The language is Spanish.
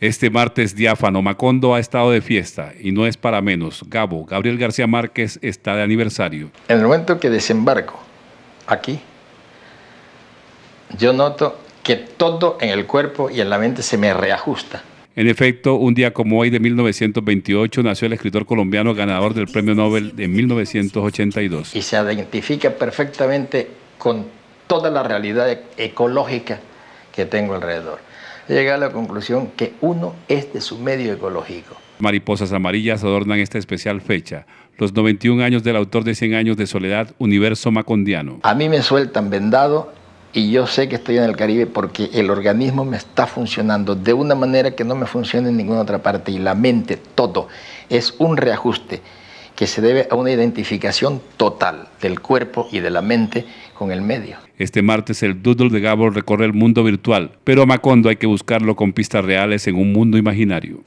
Este martes diáfano, Macondo ha estado de fiesta y no es para menos. Gabo, Gabriel García Márquez está de aniversario. En el momento que desembarco aquí, yo noto que todo en el cuerpo y en la mente se me reajusta. En efecto, un día como hoy de 1928 nació el escritor colombiano ganador del Premio Nobel de 1982. Y se identifica perfectamente con toda la realidad ecológica que tengo alrededor llega a la conclusión que uno es de su medio ecológico. Mariposas amarillas adornan esta especial fecha, los 91 años del autor de 100 años de soledad, Universo Macondiano. A mí me sueltan vendado y yo sé que estoy en el Caribe porque el organismo me está funcionando de una manera que no me funciona en ninguna otra parte y la mente, todo, es un reajuste que se debe a una identificación total del cuerpo y de la mente con el medio. Este martes el Doodle de Gabor recorre el mundo virtual, pero a Macondo hay que buscarlo con pistas reales en un mundo imaginario.